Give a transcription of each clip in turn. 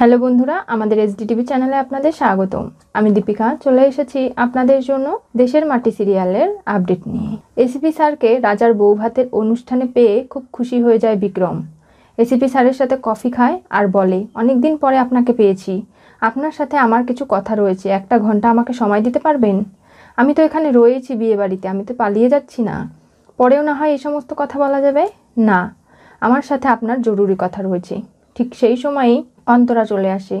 Hello বন্ধুরা আমাদের SDTV চ্যানেলে আপনাদের স্বাগতম আমি দীপিকা চলে এসেছি আপনাদের জন্য দেশের মাটি সিরিয়ালের আপডেট নিয়ে এসিপি স্যারকে রাজার বউ ভাতের অনুষ্ঠানে পেয়ে খুব খুশি হয়ে যায় বিক্রম এসিপি স্যারের সাথে কফি খায় আর বলে অনেক দিন পরে আপনাকে পেয়েছি আপনার সাথে আমার কিছু কথা রয়েছে একটা ঘন্টা আমাকে সময় দিতে পারবেন আমি তো এখানে রয়েছি বিয়ে বাড়িতে আমি তো পালিয়ে যাচ্ছি না পরেও না হয় এই সমস্ত কথা বলা যাবে না আমার সাথে আপনার জরুরি কথা রয়েছে ঠিক সেই সময়ই অন্তরা চলে আসে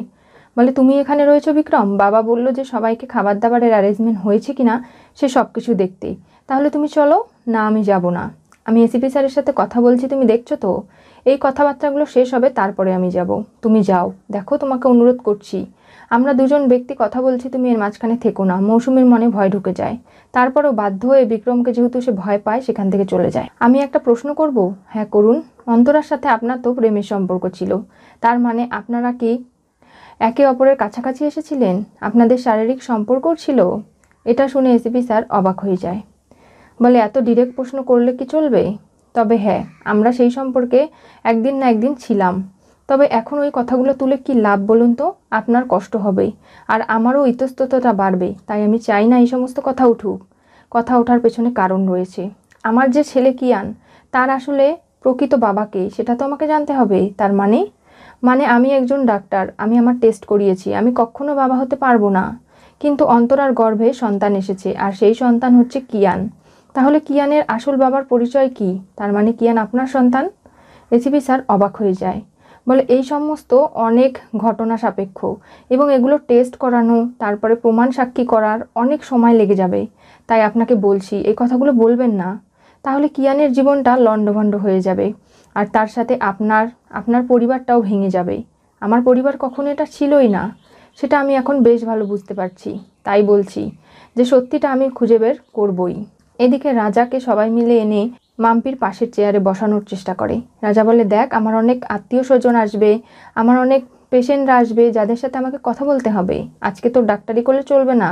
বলে তুমি এখানে রয়েছো বিক্রম বাবা বলল যে সবাইকে খাবার দাবারের অ্যারেঞ্জমেন্ট হয়েছে কি না সে সব কিছু দেখতেই তাহলে তুমি চলো না আমি যাব না আমি এসিপি স্যারের সাথে কথা বলছি তুমি দেখছো তো এই কথাবার্তাগুলো শেষ হবে তারপরে আমি যাব তুমি যাও দেখো তোমাকে অনুরোধ করছি আমরা দুজন ব্যক্তি কথা বলছি তুমি এর মাঝখানে থেকো না মৌসুমীর মনে ভয় ঢুকে যায় তারপরও বাধ্য হয়ে বিক্রমকে যেহেতু সে ভয় পায় সেখান থেকে চলে যায় আমি একটা প্রশ্ন করব হ্যাঁ করুন অন্তরার সাথে আপনার তো প্রেমের সম্পর্ক ছিল তার মানে আপনারা কি একে অপরের কাছাকাছি এসেছিলেন আপনাদের শারীরিক সম্পর্কও ছিল এটা শুনে এসিপি স্যার অবাক হয়ে যায় বলে এত ডিরেক্ট প্রশ্ন করলে কি চলবে তবে হ্যাঁ আমরা সেই সম্পর্কে একদিন না একদিন ছিলাম তবে এখন ওই কথাগুলো তুলে কি লাভ বলুন তো আপনার কষ্ট হবে আর আমারও ইতস্ততা বাড়বে তাই আমি চাই না এই সমস্ত কথা উঠুক কথা ওঠার পেছনে কারণ রয়েছে আমার যে ছেলে কিয়ান তার আসলে প্রকৃত বাবাকে সেটা তো আমাকে জানতে হবে তার মানে মানে আমি একজন ডাক্তার আমি আমার টেস্ট করিয়েছি আমি কখনো বাবা হতে পারবো না কিন্তু অন্তরার গর্ভে সন্তান এসেছে আর সেই সন্তান হচ্ছে কিয়ান তাহলে কিয়ানের আসল বাবার পরিচয় কি তার মানে কিয়ান আপনার সন্তান রেসিপি স্যার অবাক হয়ে যায় বলে এই সমস্ত অনেক ঘটনা সাপেক্ষ এবং এগুলো টেস্ট করানো তারপরে প্রমাণ সাক্ষী করার অনেক সময় লেগে যাবে তাই আপনাকে বলছি এই কথাগুলো বলবেন না তাহলে কিয়ানের জীবনটা লণ্ডভণ্ড হয়ে যাবে আর তার সাথে আপনার আপনার পরিবারটাও ভেঙে যাবে আমার পরিবার কখনো এটা ছিলই না সেটা আমি এখন বেশ ভালো বুঝতে পারছি তাই বলছি যে সত্যিটা আমি খুঁজে বের করবই এদিকে রাজাকে সবাই মিলে এনে মাম্পির পাশের চেয়ারে বসানোর চেষ্টা করে রাজা বলে দেখ আমার অনেক আত্মীয় স্বজন আসবে আমার অনেক পেশেন্টরা আসবে যাদের সাথে আমাকে কথা বলতে হবে আজকে তো ডাক্তারি করলে চলবে না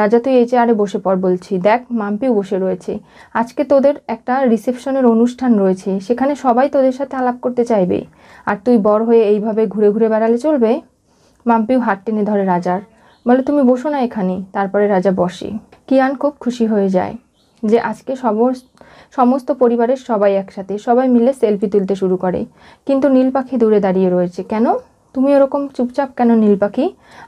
রাজা তুই এই চেয়ারে বসে পর বলছি দেখ মাম্পিও বসে রয়েছে আজকে তোদের একটা রিসেপশনের অনুষ্ঠান রয়েছে সেখানে সবাই তোদের সাথে আলাপ করতে চাইবে আর তুই বড় হয়ে এইভাবে ঘুরে ঘুরে বেড়ালে চলবে মাম্পিও হাত টেনে ধরে রাজার বলে তুমি বসো না এখানে তারপরে রাজা বসে কিয়ান খুব খুশি হয়ে যায় যে আজকে সমস্ত পরিবারের সবাই একসাথে সবাই মিলে সেলফি তুলতে শুরু করে কিন্তু নীল পাখি দূরে দাঁড়িয়ে রয়েছে কেন তুমি এরকম চুপচাপ কেন নীল পাখি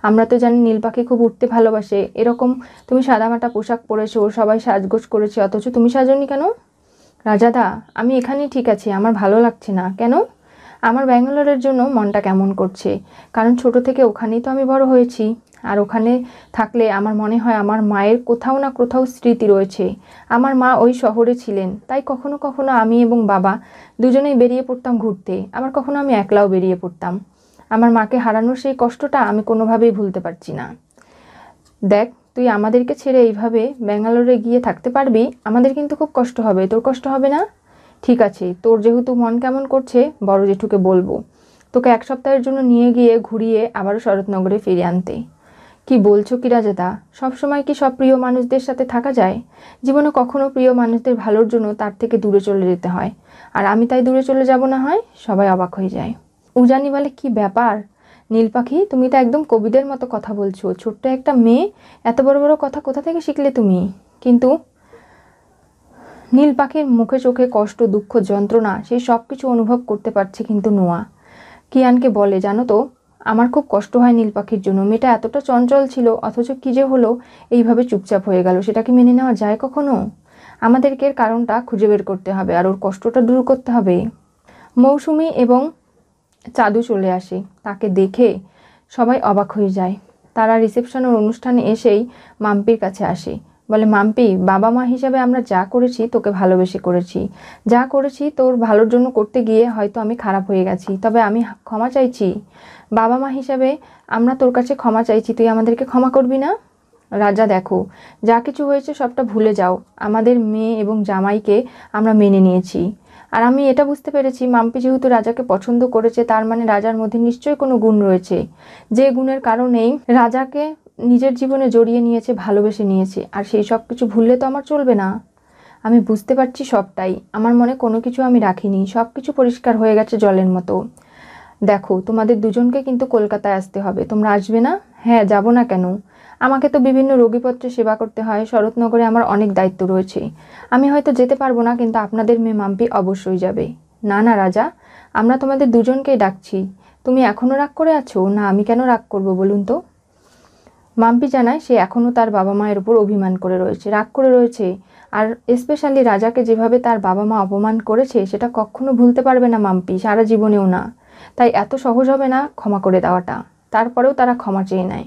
আমরা তো জানি নীল পাখি খুব উঠতে ভালোবাসে এরকম তুমি সাদামাটা পোশাক পরেছো সবাই সাজগোজ করেছে অথচ তুমি সাজনি কেন রাজাদা আমি এখানেই ঠিক আছি আমার ভালো লাগছে না কেন আমার ব্যাঙ্গালোরের জন্য মনটা কেমন করছে কারণ ছোট থেকে ওখানেই তো আমি বড় হয়েছি আর ওখানে থাকলে আমার মনে হয় আমার মায়ের কোথাও না কোথাও স্মৃতি রয়েছে আমার মা ওই শহরে ছিলেন তাই কখনো কখনো আমি এবং বাবা দুজনেই বেরিয়ে পড়তাম ঘুরতে আবার কখনো আমি একলাও বেরিয়ে পড়তাম আমার মাকে হারানোর সেই কষ্টটা আমি কোনোভাবেই ভুলতে পারছি না দেখ তুই আমাদেরকে ছেড়ে এইভাবে ব্যাঙ্গালোরে গিয়ে থাকতে পারবি আমাদের কিন্তু খুব কষ্ট হবে তোর কষ্ট হবে না ঠিক আছে তোর যেহেতু মন কেমন করছে বড় জেঠুকে বলবো তোকে এক সপ্তাহের জন্য নিয়ে গিয়ে ঘুরিয়ে আবারও শরৎনগরে ফিরে আনতে কি বলছো কি রাজাদা সবসময় কি সব প্রিয় মানুষদের সাথে থাকা যায় জীবনে কখনো প্রিয় মানুষদের ভালোর জন্য তার থেকে দূরে চলে যেতে হয় আর আমি তাই দূরে চলে যাব না হয় সবাই অবাক হয়ে যায় উজানি বলে কি ব্যাপার নীল পাখি তুমি তো একদম কবিদের মতো কথা বলছো ছোট্ট একটা মেয়ে এত বড় বড় কথা কোথা থেকে শিখলে তুমি কিন্তু নীল পাখির মুখে চোখে কষ্ট দুঃখ যন্ত্রণা সেই সব কিছু অনুভব করতে পারছে কিন্তু নোয়া কিয়ানকে বলে জানো তো আমার খুব কষ্ট হয় নীল পাখির জন্য মেয়েটা এতটা চঞ্চল ছিল অথচ কী যে হলো এইভাবে চুপচাপ হয়ে গেল সেটা কি মেনে নেওয়া যায় কখনো আমাদেরকে এর কারণটা খুঁজে বের করতে হবে আর ওর কষ্টটা দূর করতে হবে মৌসুমি এবং চাঁদু চলে আসে তাকে দেখে সবাই অবাক হয়ে যায় তারা রিসেপশনের অনুষ্ঠানে এসেই মাম্পির কাছে আসে বলে মাম্পি বাবা মা হিসাবে আমরা যা করেছি তোকে ভালোবেসে করেছি যা করেছি তোর ভালোর জন্য করতে গিয়ে হয়তো আমি খারাপ হয়ে গেছি তবে আমি ক্ষমা চাইছি বাবা মা হিসাবে আমরা তোর কাছে ক্ষমা চাইছি তুই আমাদেরকে ক্ষমা করবি না রাজা দেখো যা কিছু হয়েছে সবটা ভুলে যাও আমাদের মেয়ে এবং জামাইকে আমরা মেনে নিয়েছি আর আমি এটা বুঝতে পেরেছি মাম্পি যেহেতু রাজাকে পছন্দ করেছে তার মানে রাজার মধ্যে নিশ্চয়ই কোনো গুণ রয়েছে যে গুণের কারণেই রাজাকে নিজের জীবনে জড়িয়ে নিয়েছে ভালোবেসে নিয়েছে আর সেই সব কিছু ভুললে তো আমার চলবে না আমি বুঝতে পারছি সবটাই আমার মনে কোনো কিছু আমি রাখিনি সব কিছু পরিষ্কার হয়ে গেছে জলের মতো দেখো তোমাদের দুজনকে কিন্তু কলকাতায় আসতে হবে তোমরা আসবে না হ্যাঁ যাব না কেন আমাকে তো বিভিন্ন রোগীপত্রে সেবা করতে হয় শরৎনগরে আমার অনেক দায়িত্ব রয়েছে আমি হয়তো যেতে পারবো না কিন্তু আপনাদের মেয়ে মাম্পি অবশ্যই যাবে না না রাজা আমরা তোমাদের দুজনকেই ডাকছি তুমি এখনও রাগ করে আছো না আমি কেন রাগ করব বলুন তো মাম্পি জানায় সে এখনও তার বাবা মায়ের উপর অভিমান করে রয়েছে রাগ করে রয়েছে আর স্পেশালি রাজাকে যেভাবে তার বাবা মা অপমান করেছে সেটা কখনো ভুলতে পারবে না মাম্পি সারা জীবনেও না তাই এত সহজ হবে না ক্ষমা করে দেওয়াটা তারপরেও তারা ক্ষমা চেয়ে নেয়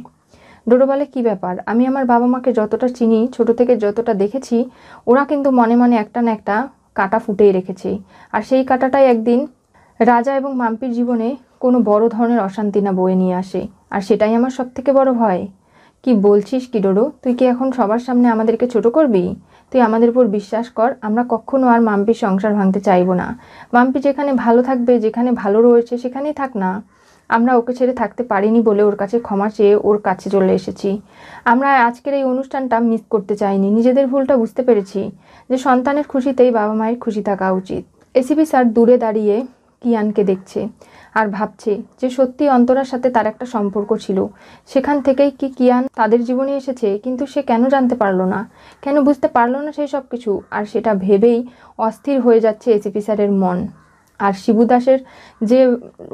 ডোডো বলে কী ব্যাপার আমি আমার বাবা মাকে যতটা চিনি ছোট থেকে যতটা দেখেছি ওরা কিন্তু মনে মনে একটা না একটা কাটা ফুটেই রেখেছে আর সেই কাটাটাই একদিন রাজা এবং মাম্পির জীবনে কোনো বড় ধরনের অশান্তি না বয়ে নিয়ে আসে আর সেটাই আমার সব থেকে বড় ভয় কি বলছিস কি ডোডো তুই কি এখন সবার সামনে আমাদেরকে ছোট করবি তুই আমাদের উপর বিশ্বাস কর আমরা কখনো আর মাম্পির সংসার ভাঙতে চাইব না মাম্পি যেখানে ভালো থাকবে যেখানে ভালো রয়েছে সেখানেই থাক না আমরা ওকে ছেড়ে থাকতে পারিনি বলে ওর কাছে ক্ষমা চেয়ে ওর কাছে চলে এসেছি আমরা আজকের এই অনুষ্ঠানটা মিস করতে চাইনি নিজেদের ভুলটা বুঝতে পেরেছি যে সন্তানের খুশিতেই বাবা মায়ের খুশি থাকা উচিত এসিপি স্যার দূরে দাঁড়িয়ে কিয়ানকে দেখছে আর ভাবছে যে সত্যি অন্তরার সাথে তার একটা সম্পর্ক ছিল সেখান থেকেই কি কিয়ান তাদের জীবনে এসেছে কিন্তু সে কেন জানতে পারলো না কেন বুঝতে পারলো না সেই সব কিছু আর সেটা ভেবেই অস্থির হয়ে যাচ্ছে এসিপি স্যারের মন আর শিবুদাসের যে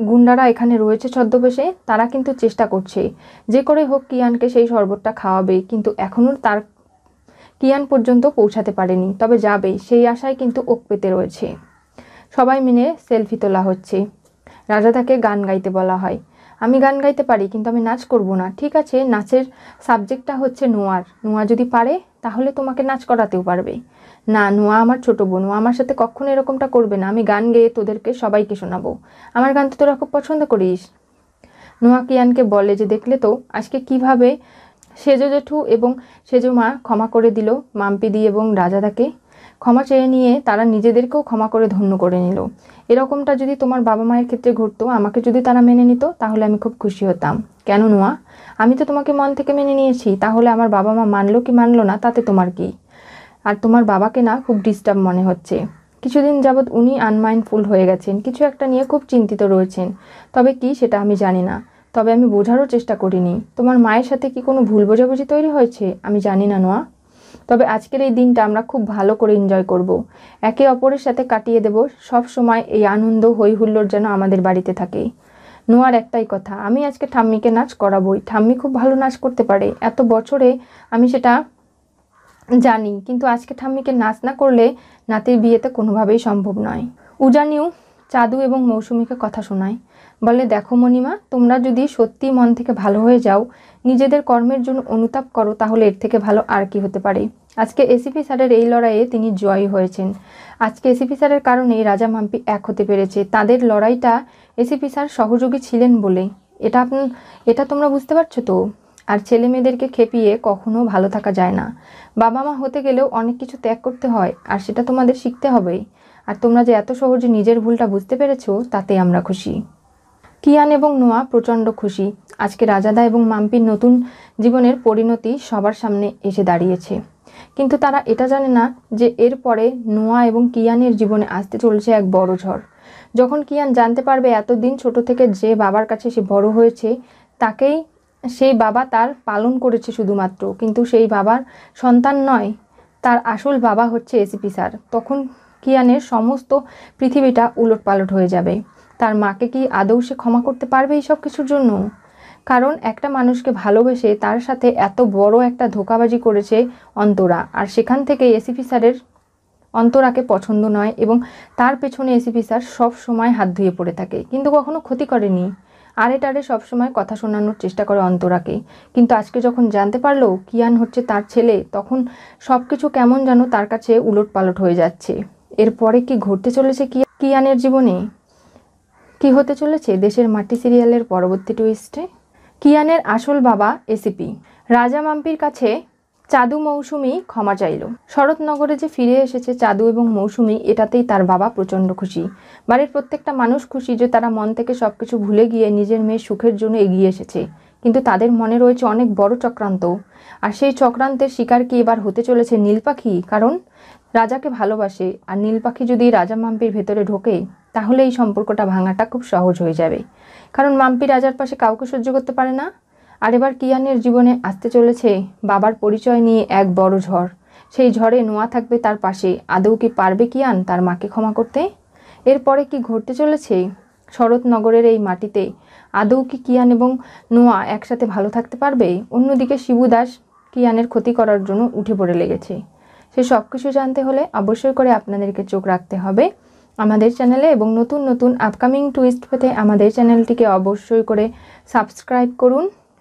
গুন্ডারা এখানে রয়েছে ছদ্মবেশে তারা কিন্তু চেষ্টা করছে যে করে হোক কিয়ানকে সেই শরবতটা খাওয়াবে কিন্তু এখনও তার কিয়ান পর্যন্ত পৌঁছাতে পারেনি তবে যাবে সেই আশায় কিন্তু ওক পেতে রয়েছে সবাই মিলে সেলফি তোলা হচ্ছে রাজা তাকে গান গাইতে বলা হয় আমি গান গাইতে পারি কিন্তু আমি নাচ করব না ঠিক আছে নাচের সাবজেক্টটা হচ্ছে নোয়ার নোয়া যদি পারে তাহলে তোমাকে নাচ করাতেও পারবে না নোয়া আমার ছোট বোন ও আমার সাথে কখনো এরকমটা করবে না আমি গান গেয়ে তোদেরকে সবাইকে শোনাবো আমার গান তো তোরা খুব পছন্দ করিস নোয়া কিয়ানকে বলে যে দেখলে তো আজকে কিভাবে সেজো জেঠু এবং সেজো মা ক্ষমা করে দিল মাম্পিদি এবং রাজা তাকে ক্ষমা চেয়ে নিয়ে তারা নিজেদেরকেও ক্ষমা করে ধন্য করে নিল এরকমটা যদি তোমার বাবা মায়ের ক্ষেত্রে ঘটতো আমাকে যদি তারা মেনে নিত তাহলে আমি খুব খুশি হতাম কেন নোয়া আমি তো তোমাকে মন থেকে মেনে নিয়েছি তাহলে আমার বাবা মা মানলো কি মানলো না তাতে তোমার কী আর তোমার বাবাকে না খুব ডিস্টার্ব মনে হচ্ছে কিছুদিন যাবৎ উনি আনমাইন্ডফুল হয়ে গেছেন কিছু একটা নিয়ে খুব চিন্তিত রয়েছেন তবে কি সেটা আমি জানি না তবে আমি বোঝারও চেষ্টা করিনি তোমার মায়ের সাথে কি কোনো ভুল বোঝাবুঝি তৈরি হয়েছে আমি জানি না নোয়া তবে আজকের এই দিনটা আমরা খুব ভালো করে এনজয় করব। একে অপরের সাথে কাটিয়ে দেব সব সময় এই আনন্দ হৈহুল্লোর যেন আমাদের বাড়িতে থাকে নোয়ার একটাই কথা আমি আজকে ঠাম্মিকে নাচ করাবই ঠাম্মি খুব ভালো নাচ করতে পারে এত বছরে আমি সেটা জানি কিন্তু আজকে ঠাম্মিকে নাচ না করলে নাতির বিয়েতে কোনোভাবেই সম্ভব নয় উজানিও চাঁদু এবং মৌসুমিকে কথা শোনায় বলে দেখো মণিমা তোমরা যদি সত্যি মন থেকে ভালো হয়ে যাও নিজেদের কর্মের জন্য অনুতাপ করো তাহলে এর থেকে ভালো আর কি হতে পারে আজকে এসিপি স্যারের এই লড়াইয়ে তিনি জয়ী হয়েছেন আজকে এসিপি স্যারের কারণেই রাজা মাম্পি এক হতে পেরেছে তাদের লড়াইটা এসিপি স্যার সহযোগী ছিলেন বলে এটা এটা তোমরা বুঝতে পারছো তো আর ছেলে মেয়েদেরকে খেপিয়ে কখনো ভালো থাকা যায় না বাবা মা হতে গেলেও অনেক কিছু ত্যাগ করতে হয় আর সেটা তোমাদের শিখতে হবেই আর তোমরা যে এত সহজে নিজের ভুলটা বুঝতে পেরেছ তাতে আমরা খুশি কিয়ান এবং নোয়া প্রচণ্ড খুশি আজকে রাজাদা এবং মাম্পির নতুন জীবনের পরিণতি সবার সামনে এসে দাঁড়িয়েছে কিন্তু তারা এটা জানে না যে এরপরে নোয়া এবং কিয়ানের জীবনে আসতে চলছে এক বড় ঝড় যখন কিয়ান জানতে পারবে এতদিন ছোট থেকে যে বাবার কাছে সে বড় হয়েছে তাকেই সেই বাবা তার পালন করেছে শুধুমাত্র কিন্তু সেই বাবার সন্তান নয় তার আসল বাবা হচ্ছে এসিপি স্যার তখন কিয়ানের সমস্ত পৃথিবীটা উলটপালট হয়ে যাবে তার মাকে কি আদৌ সে ক্ষমা করতে পারবে এইসব কিছুর জন্য কারণ একটা মানুষকে ভালোবেসে তার সাথে এত বড় একটা ধোকাবাজি করেছে অন্তরা আর সেখান থেকে এসিপি স্যারের অন্তরাকে পছন্দ নয় এবং তার পেছনে এসিপি স্যার সব সময় হাত ধুয়ে পড়ে থাকে কিন্তু কখনো ক্ষতি করেনি আরে টারে সবসময় কথা শোনানোর চেষ্টা করে অন্তরাকে কিন্তু আজকে যখন জানতে পারলো কিয়ান হচ্ছে তার ছেলে তখন সব কিছু কেমন যেন তার কাছে উলট পালট হয়ে যাচ্ছে এরপরে কি ঘটতে চলেছে কিয়ানের জীবনে কি হতে চলেছে দেশের মাটি সিরিয়ালের পরবর্তী টুইস্টে কিয়ানের আসল বাবা এসিপি রাজা মাম্পির কাছে চাদু মৌসুমি ক্ষমা চাইল শরৎনগরে যে ফিরে এসেছে চাদু এবং মৌসুমি এটাতেই তার বাবা প্রচণ্ড খুশি বাড়ির প্রত্যেকটা মানুষ খুশি যে তারা মন থেকে সব কিছু ভুলে গিয়ে নিজের মেয়ের সুখের জন্য এগিয়ে এসেছে কিন্তু তাদের মনে রয়েছে অনেক বড় চক্রান্ত আর সেই চক্রান্তের শিকার কি এবার হতে চলেছে নীলপাখি কারণ রাজাকে ভালোবাসে আর নীলপাখি যদি রাজা মাম্পির ভেতরে ঢোকে তাহলে এই সম্পর্কটা ভাঙাটা খুব সহজ হয়ে যাবে কারণ মাম্পি রাজার পাশে কাউকে সহ্য করতে পারে না আর এবার কিয়ানের জীবনে আসতে চলেছে বাবার পরিচয় নিয়ে এক বড় ঝড় সেই ঝড়ে নোয়া থাকবে তার পাশে আদৌ কি পারবে কিয়ান তার মাকে ক্ষমা করতে এরপরে কি ঘটতে চলেছে শরৎনগরের এই মাটিতে আদৌ কি কিয়ান এবং নোয়া একসাথে ভালো থাকতে পারবে অন্যদিকে শিবু দাস কিয়ানের ক্ষতি করার জন্য উঠে পড়ে লেগেছে সে সব কিছু জানতে হলে অবশ্যই করে আপনাদেরকে চোখ রাখতে হবে আমাদের চ্যানেলে এবং নতুন নতুন আপকামিং টুইস্ট পেতে আমাদের চ্যানেলটিকে অবশ্যই করে সাবস্ক্রাইব করুন